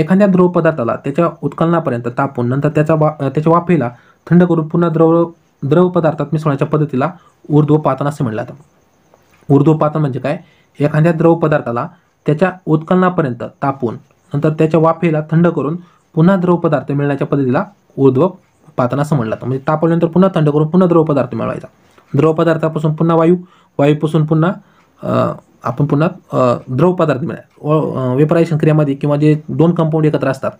एखाद्या द्रव पदार्थाला त्याच्या उत्कलनापर्यंत तापून नंतर त्याच्या वा त्याच्या वाफेला थंड करून पुन्हा द्रव द्रव पदार्थात मिसळण्याच्या पद्धतीला ऊर्ध्वपातन असे म्हणलं जातं ऊर्ध्वपातन म्हणजे काय एखाद्या द्रव पदार्थाला त्याच्या उत्कलनापर्यंत तापून नंतर त्याच्या वाफेला थंड करून पुन्हा द्रव पदार्थ मिळण्याच्या पद्धतीला ऊर्ध्व पातन असं म्हणलं जातं म्हणजे तापवल्यानंतर पुन्हा थंड करून पुन्हा द्रव पदार्थ मिळवायचा पदार्थापासून पुन्हा वायू वायूपासून पुन्हा आपण पुन्हा द्रवपदार्थ मिळाला वेपरायझेशन क्रियामध्ये किंवा जे दोन कंपाऊंड एकत्र असतात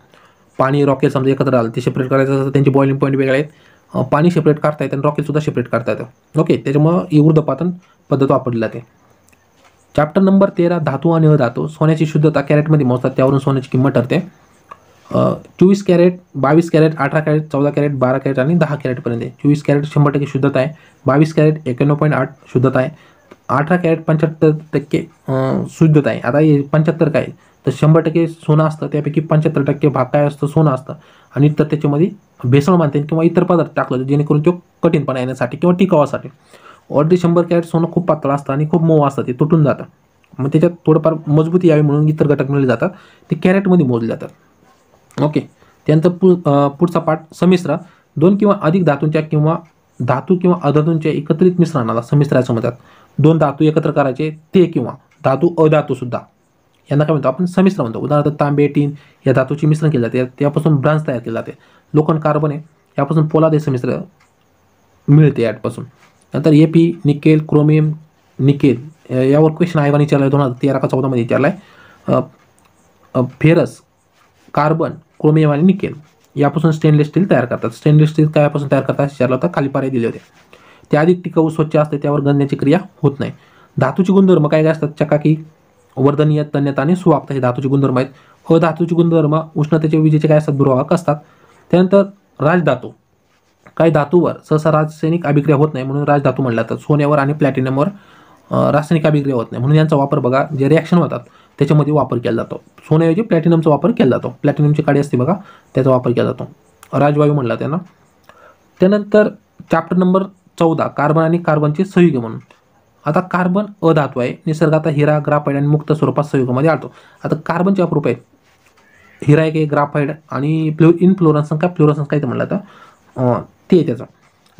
पाणी रॉकेल समजा एकत्र आलं ते सेपरेट करायचं असतं त्यांचे बॉइलिंग पॉईंट वेगळे आहेत पाणी सेपरेट काढता येतं आणि रॉकेलसुद्धा सेपरेट काढता येतं ओके त्याच्यामुळं ही वृद्धपातन पद्धत वापरली जाते चॅप्टर नंबर तेरा धातू आणि अधातू सोन्याची शुद्धता कॅरेटमध्ये मोजतात त्यावरून सोन्याची किंमत ठरते चोवीस कॅरेट बावीस कॅरेट अठरा कॅरेट चौदा कॅरेट बारा कॅरेट आणि दहा कॅरेटपर्यंत आहे चोवीस कॅरेट शंभर टक्के शुद्धता आहे बावीस कॅरेट एक्याण्णव पॉईंट आठ शुद्धता आहे अठरा कॅरेट पंच्याहत्तर टक्के शुद्धता आहे आता हे पंच्याहत्तर काय तर शंभर टक्के सोनं असतं त्यापैकी पंच्याहत्तर टक्के भाग काय असतं सोनं असतं आणि तर त्याच्यामध्ये भेसळ मानते किंवा इतर पदार्थ टाकलं जेणेकरून तो कठीणपणा येण्यासाठी किंवा टिकावासाठी ऑलरेडी शंभर कॅरेट सोनं खूप पातळ असतं आणि खूप मऊ असतं ते तुटून जातं मग त्याच्यात थोडंफार मजबूती यावी म्हणून इतर घटक मिळले जातात ते कॅरेटमध्ये मोजले जातात ओके त्यानंतर पु पुढचा पाठ समिश्र दोन किंवा अधिक धातूंच्या किंवा धातू किंवा अधातूंच्या एकत्रित मिश्रणाला समिश्र असं म्हणतात दोन धातू एकत्र करायचे ते किंवा धातू अधातूसुद्धा यांना काय म्हणतो आपण समिश्र म्हणतो उदाहरणार्थ तांबे टीन या धातूचे मिश्रण केले जाते त्यापासून ब्रांच तयार केले जाते लोखंड कार्बन आहे यापासून पोलाद हे समिश्र मिळते यापासून नंतर A P nickel chromium nickel यावर क्वेश्चन आयोगाने विचारला आहे दोन हजार तेरा का चौदामध्ये विचारला आहे फेरस कार्बन क्रोमियम आणि निकेल यापासून स्टेनलेस स्टील तयार करतात स्टेनलेस स्टील कायपासून तयार करतात विचारलं होतं खाली पर्याय दिले होते ते अधिक टिकाऊ स्वच्छ असते त्यावर गंजण्याची क्रिया होत नाही धातूचे गुणधर्म काय काय असतात चकाकी वर्धनीय तन्यता आणि सुवाप्त हे धातूचे गुणधर्म आहेत अधातूचे गुणधर्म उष्णतेचे विजेचे काय असतात दुर्वाहक असतात त्यानंतर राजधातू काही धातूवर सहसा रासायनिक अभिक्रिया होत नाही म्हणून राजधातू म्हणला जातात सोन्यावर आणि प्लॅटिनमवर रासायनिक अभिक्रिया होत नाही म्हणून यांचा वापर बघा जे रिॲक्शन होतात त्याच्यामध्ये वापर केला जातो सोन्याऐवजी प्लॅटिनमचा वापर केला जातो प्लॅटिनमची काडी असते बघा त्याचा वापर केला जातो राजवायू म्हणला त्यानं त्यानंतर चॅप्टर नंबर चौदा कार्बन आणि कार्बनचे संयुग म्हणून आता कार्बन अधातू आहे निसर्गात हिरा ग्राफाईड आणि मुक्त स्वरूपात संयुगामध्ये आणतो आता कार्बनचे अप्रूप आहे हिरा एक ग्राफाईड आणि इन इनफ्लोरन्स काय फ्लोरन्स काय ते म्हणलं तर ते त्याचं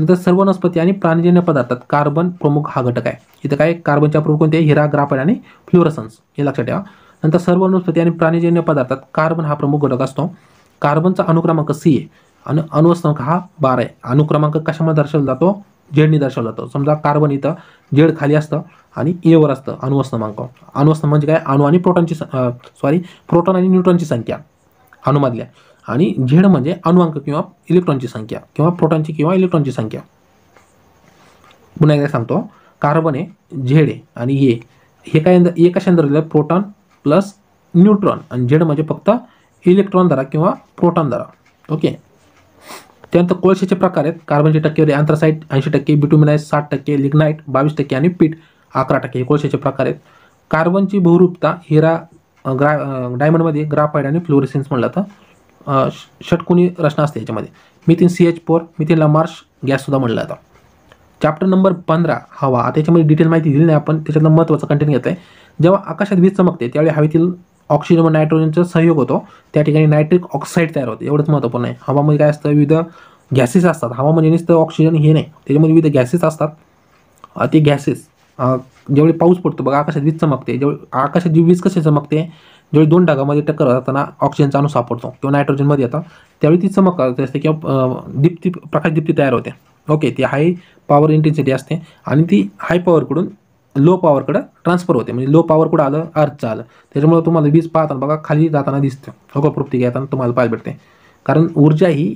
नंतर सर्व वनस्पती आणि प्राणीजन्य पदार्थात कार्बन प्रमुख हा घटक आहे इथं काय कार्बनच्या प्रमुख कोणते हिरा आणि फ्लोरसन्स हे लक्षात ठेवा नंतर सर्व वनस्पती आणि प्राणीजन्य पदार्थात कार्बन हा प्रमुख घटक असतो कार्बनचा अनुक्रमांक सी आहे आणि अणुसंक हा बार आहे अनुक्रमांक कशामध्ये दर्शवला जातो जेडने दर्शवला जातो समजा कार्बन इथं जेड खाली असतं आणि एवर असतं अणुवस्तमांक अणुवस्तम म्हणजे काय अणु आणि प्रोटॉनची सॉरी प्रोटॉन आणि न्यूट्रॉनची संख्या अणुमधल्या आणि झेड म्हणजे अणुअंक किंवा इलेक्ट्रॉनची संख्या किंवा प्रोटॉनची किंवा इलेक्ट्रॉनची संख्या पुन्हा एकदा सांगतो कार्बन आहे झेड आहे आणि ए हे काय ए कशाने अंदर प्रोटॉन प्लस न्यूट्रॉन आणि झेड म्हणजे फक्त इलेक्ट्रॉन दरा किंवा प्रोटॉन दरा ओके त्यानंतर कोळशाचे प्रकार आहेत कार्बनची टक्केवारी अँथ्रासाईट ऐंशी टक्के बिटुमिनाईट साठ टक्के लिग्नाईट बावीस टक्के आणि पीठ अकरा टक्के हे कोळशाचे प्रकार आहेत कार्बनची बहुरूपता हिरा ग्रा डायमंडमध्ये ग्राफाईड आणि फ्लोरेसिन्स म्हणलं तर षटकुनी रचना असते याच्यामध्ये मिथिन सी एच फोर मिथिनला मार्श गॅससुद्धा म्हणला जातं चॅप्टर नंबर पंधरा हवा आता याच्यामध्ये डिटेल माहिती दिली नाही आपण त्याच्यातलं महत्त्वाचं कंटेंट घेतलं आहे जेव्हा आकाशात वीज चमकते त्यावेळी हवेतील ऑक्सिजन व नायट्रोजनचा सहयोग होतो त्या ठिकाणी नायट्रिक ऑक्साईड तयार होते एवढंच महत्त्वपूर्ण आहे हवामध्ये काय असतं विविध गॅसेस असतात हवा म्हणजे नुसतं ऑक्सिजन हे नाही त्याच्यामध्ये विविध गॅसेस असतात ते गॅसेस ज्यावेळी पाऊस पडतो बघा आकाशात वीज चमकते जेव्हा आकाशात जी वीज कशी चमकते ज्यावेळी दोन ढगामध्ये टक्कर असताना ऑक्सिजनचा अणू सापडतो किंवा नायट्रोजनमध्ये येतात त्यावेळी ती चमक असते किंवा दीप्ती प्रकाश दीप्ती तयार होते ओके ती हाय पॉवर इंटेन्सिटी असते आणि ती हाय पॉवरकडून लो पॉवरकडं ट्रान्सफर होते म्हणजे लो पॉवर कुठं आलं अर्थचं आलं त्याच्यामुळे तुम्हाला वीज पाहताना बघा खाली जाताना दिसतं होकप्रवृत्ती घेताना तुम्हाला पाहायला भेटते कारण ऊर्जा ही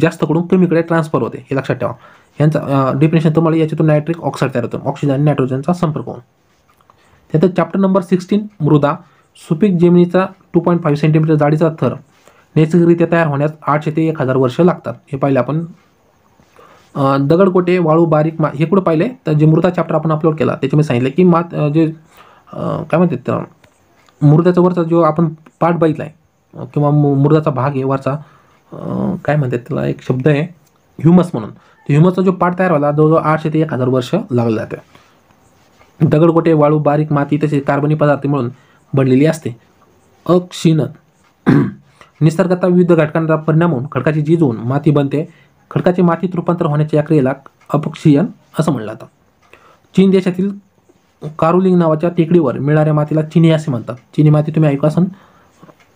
जास्तकडून कमीकडे ट्रान्सफर होते हे लक्षात ठेवा यांचा डेफिनेशन तुम्हाला याच्यातून नायट्रिक ऑक्साईड तयार होतो ऑक्सिजन आणि नायट्रोजनचा संपर्क होऊन त्यात चॅप्टर नंबर सिक्स्टीन मृदा सुपीक जमिनीचा टू पॉईंट फाईव्ह सेंटीमीटर जाडीचा थर नैसर्गिकरित्या तयार होण्यास आठशे ते एक हजार वर्ष लागतात हे पाहिलं आपण दगडकोटे वाळू बारीक मा हे कुठं पाहिले तर जे मृदा चॅप्टर आपण अपलोड केला मी सांगितलं की मात जे काय म्हणतात मृदाचा वरचा जो आपण पाठ बघितला आहे किंवा मृदाचा भाग आहे वरचा काय म्हणतात त्याला एक शब्द आहे ह्युमस म्हणून तर ह्युमसचा जो पाठ तयार व्हायला जवळजवळ आठशे ते एक हजार वर्ष लागलं जातं दगडकोटे वाळू बारीक माती तसेच कार्बनी पदार्थ मिळून बनलेली असते अक्षीणन [clears throat] निसर्गाचा विविध घटकांचा परिणाम होऊन खडकाची जीज होऊन माती बनते खडकाचे मातीत रूपांतर होण्याच्या या क्रियेला अपक्षीयन असं म्हणलं जातं चीन देशातील कारुलिंग नावाच्या टेकडीवर मिळणाऱ्या मातीला चिनी असे म्हणतात चिनी माती तुम्ही ऐकू असं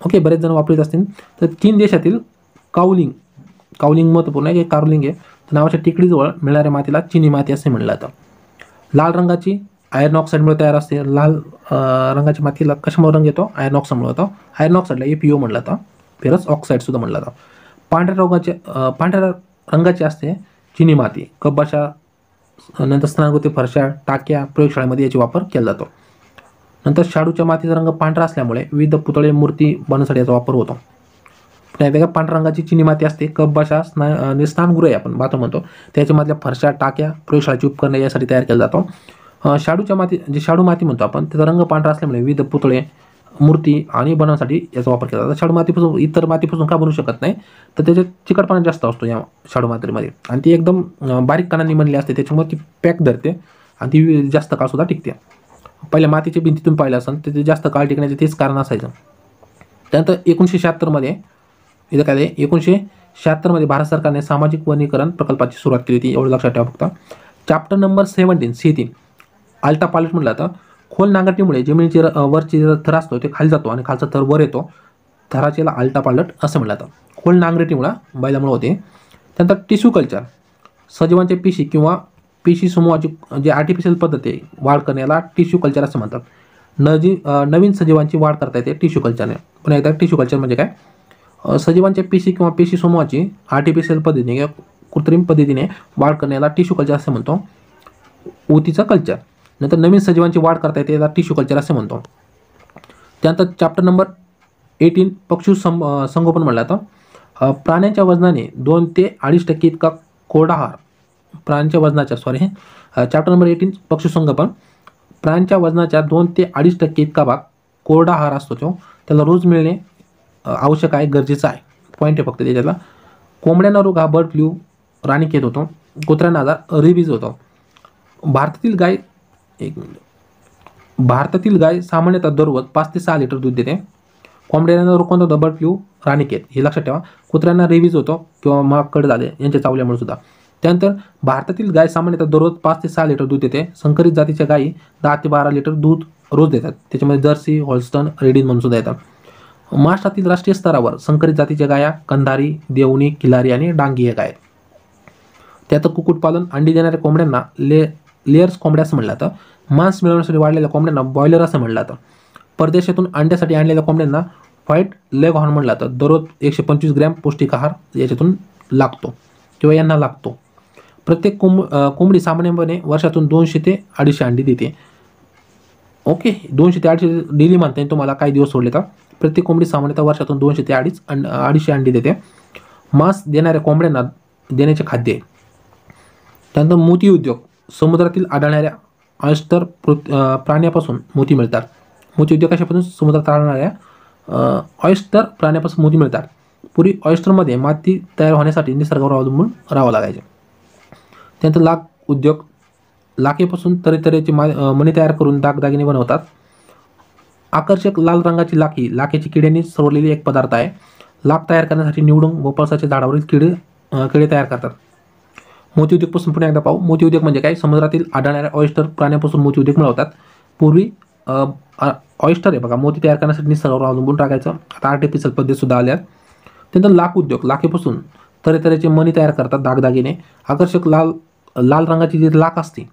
ओके बरेच जण वापरत असतील तर चीन देशातील काउलिंग काउलिंग महत्त्वपूर्ण आहे की कारुलिंग आहे नावाच्या टेकडीजवळ मिळणाऱ्या मातीला चिनी माती असे म्हणलं जातं लाल रंगाची आयर्न ऑक्साईडमुळे तयार असते लाल रंगाच्या मातीला कशामुळे रंग येतो आयर्न ऑक्साईडमुळे होतो आयर्न ऑक्साईडला ए पी ओ म्हणलं जातं फेरस ऑक्साईडसुद्धा म्हणलं जातं पांढऱ्या रोगाचे पांढऱ्या रंगाची असते चिनी माती कब्बाशा नंतर स्नानगृती फरशा टाक्या प्रयोगशाळेमध्ये याचा वापर केला जातो नंतर शाडूच्या मातीचा रंग पांढरा असल्यामुळे विविध पुतळे मूर्ती बनवण्यासाठी याचा वापर होतो नाही पांढऱ्या रंगाची चिनी माती असते कब्बाशा स्ना स्नानगृह आपण बातम म्हणतो त्याच्यामधल्या फरशा टाक्या प्रयोगशाळेची उपकरणे यासाठी तयार केला जातो शाडूच्या माती जे शाडू माती म्हणतो आपण त्याचा रंग पांढरा असल्यामुळे विविध पुतळे मूर्ती आणि बनवण्यासाठी याचा वापर केला जातो शाडू मातीपासून इतर मातीपासून का बनू शकत नाही तर त्याच्यात चिकटपणा जास्त असतो या शाडू मातीमध्ये आणि ती एकदम बारीक कणांनी बनली असते त्याच्यामुळे ती पॅक धरते आणि ती जास्त काळसुद्धा टिकते पहिल्या मातीच्या भिंतीतून पाहिलं असेल त्याचे ते जास्त काळ टिकण्याचे तेच कारण असायचं त्यानंतर एकोणीसशे शहात्तरमध्ये इथं काय एकोणीसशे शहात्तरमध्ये भारत सरकारने सामाजिक वनीकरण प्रकल्पाची सुरुवात केली होती एवढं लक्षात ठेवा फक्त चॅप्टर नंबर सेव्हन्टीन सी तीन आलटा पालट म्हटलं तर खोल नांगरटीमुळे जमिनीचे वरचे थर असतो ते खाली जातो आणि खालचा थर वर येतो थराचेला आलटा पालट असं म्हटलं जातं खोल नांगरटीमुळे बैलामुळे होते त्यानंतर टिश्यू कल्चर सजीवांचे पिशी किंवा पिशी समूहाची जे आर्टिफिशियल पद्धत आहे वाढ करण्याला टिश्यू कल्चर असं म्हणतात नजी नवीन सजीवांची वाढ करता येते टिश्यू कल्चरने पण एकदा टिश्यू कल्चर म्हणजे काय सजीवांच्या पिशी किंवा पिशी समूहाची आर्टिफिशियल पद्धतीने किंवा कृत्रिम पद्धतीने वाढ करण्याला टिश्यू कल्चर असं म्हणतो ऊतीचं कल्चर नंतर नवीन सजीवांची वाढ करता येते याला टिश्यू कल्चर असे म्हणतो त्यानंतर चॅप्टर नंबर एटीन पक्षु सं संगोपन म्हटलं जातं प्राण्यांच्या वजनाने दोन ते अडीच टक्के इतका कोडाहार प्राण्यांच्या वजनाच्या सॉरी हे चॅप्टर नंबर एटीन पक्षुसंगोपन प्राण्यांच्या वजनाच्या दोन ते अडीच टक्के इतका भाग कोरडाहार असतो तो त्याला रोज मिळणे आवश्यक आहे गरजेचं आहे पॉईंट आहे फक्त त्याच्यातला कोंबड्यांना रोग हा बर्ड फ्लू राणीकेत होतो कुत्र्यांना आजार रिबीज होतो भारतातील गाय एक मिनिट भारतातील गाय सामान्यतः दररोज पाच ते सहा लिटर दूध देते कोंबड्यांना रोग कोणता होता बर्ड हे लक्षात ठेवा कुत्र्यांना रेबीज होतो किंवा माकड झाले यांच्या चावल्यामुळे सुद्धा त्यानंतर भारतातील गाय सामान्यतः दररोज पाच ते सहा लिटर दूध देते संकरित जातीच्या गायी दहा ते बारा लिटर दूध रोज देतात त्याच्यामध्ये जर्सी हॉलस्टन रेडीन म्हणून सुद्धा येतात महाराष्ट्रातील राष्ट्रीय स्तरावर संकरित जातीच्या गाया कंधारी देवणी किलारी आणि डांगी या गाय त्यात कुक्कुटपालन अंडी देणाऱ्या कोंबड्यांना ले कोंबड्या कोंबड्यास म्हणलं जातं मांस मिळवण्यासाठी वाढलेल्या कोंबड्यांना बॉयलर असं म्हणलं जातं परदेशातून अंड्यासाठी आणलेल्या कोंबड्यांना व्हाईट लेग हॉर्न म्हणलं जातं दररोज एकशे पंचवीस ग्रॅम पौष्टिक आहार याच्यातून लागतो किंवा यांना लागतो प्रत्येक कोंब कोंबडी सामान्यपणे वर्षातून दोनशे ते अडीचशे अंडी देते ओके दोनशे ते अडीचशे डेली मानते तुम्हाला काही दिवस सोडले तर प्रत्येक कोंबडी सामान्यतः वर्षातून दोनशे ते अडीच अंड अडीचशे अंडी देते मांस देणाऱ्या कोंबड्यांना देण्याचे खाद्य त्यानंतर मोती उद्योग समुद्रातील आढळणाऱ्या ऑयस्टर प्राण्यापासून मोती मिळतात मोती उद्योग कशापासून समुद्रात राहणाऱ्या ऑयस्टर प्राण्यापासून मोती मिळतात पूर्वी ऑयस्टरमध्ये माती तयार होण्यासाठी निसर्गावर अवलंबून राहावं लागायचे त्यानंतर लाख उद्योग लाखेपासून तऱ्हेतऱ्हेचे मा मणी तयार करून दागदागिने बनवतात आकर्षक लाल रंगाची लाखी लाखेची किड्यांनी सवरलेली एक पदार्थ आहे लाख तयार करण्यासाठी निवडून गोपाळसाच्या झाडावरील किडे किडे तयार करतात मोती उद्योगपासून पुन्हा एकदा पाहू मोती उद्योग म्हणजे काय समुद्रातील आढळणाऱ्या ऑयस्टर प्राण्यापासून मोती उद्योग मिळवतात पूर्वी ऑयस्टर आहे बघा मोती तयार करण्यासाठी निसर्गावर अवलंबून टाकायचं आता आर्टिफिशियल पद्धतीसुद्धा आल्या त्यानंतर लाख उद्योग लाखेपासून तऱ्हेतऱ्हेचे मणी तयार करतात दागदागिने आकर्षक लाल लाल रंगाची जी लाख असते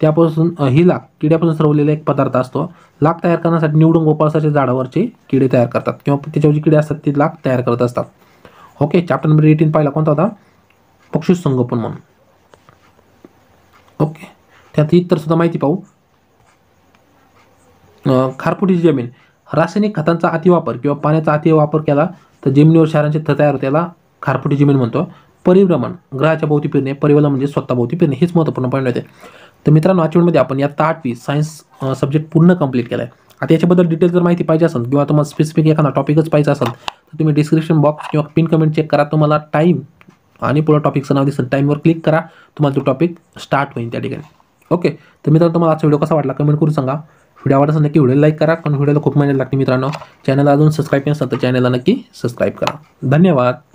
त्यापासून ही लाख किड्यापासून सरवलेला एक पदार्थ असतो लाख तयार करण्यासाठी निवडून गोपाळसाच्या झाडावरचे किडे तयार करतात किंवा त्याच्यावर जे किडे असतात ते लाख तयार करत असतात ओके चॅप्टर नंबर एटीन पाहिला कोणता होता पक्षी संगोपन म्हणून ओके त्यात इतरसुद्धा माहिती पाहू खारपुटीची जमीन रासायनिक खतांचा अतिवापर किंवा पाण्याचा अतिवापर केला तर जमिनीवर शहरांचे थ तयार त्याला खारपुटी जमीन म्हणतो परिभ्रमण ग्रहाच्या भोवती फिरणे परिवलन म्हणजे स्वतःभोवती फिरणे हेच महत्त्वपूर्ण पॉईंट होते तर मित्रांनो आचवणमध्ये आपण या आठवी सायन्स सब्जेक्ट पूर्ण कंप्लीट केला आहे आता याच्याबद्दल डिटेल जर माहिती पाहिजे असेल किंवा तुम्हाला स्पेसिफिक एखादा टॉपिकच पाहिजे असेल तर तुम्ही डिस्क्रिप्शन बॉक्स किंवा पिन कमेंट चेक करा तुम्हाला टाईम आणि पुढं टॉपिकचं नाव दिसतं टाईमवर क्लिक करा तुम्हाला तो टॉपिक स्टार्ट होईल त्या ठिकाणी ओके तर मित्रांनो तुम्हाला आजचा व्हिडिओ कसा वाटला कमेंट करून सांगा व्हिडिओ आवडला नक्की व्हिडिओ लाईक करा कारण व्हिडिओला खूप मेहनत लागते मित्रांनो चॅनलला अजून सबस्क्राईब नसतं तर चॅनलला नक्की सबस्क्राईब करा धन्यवाद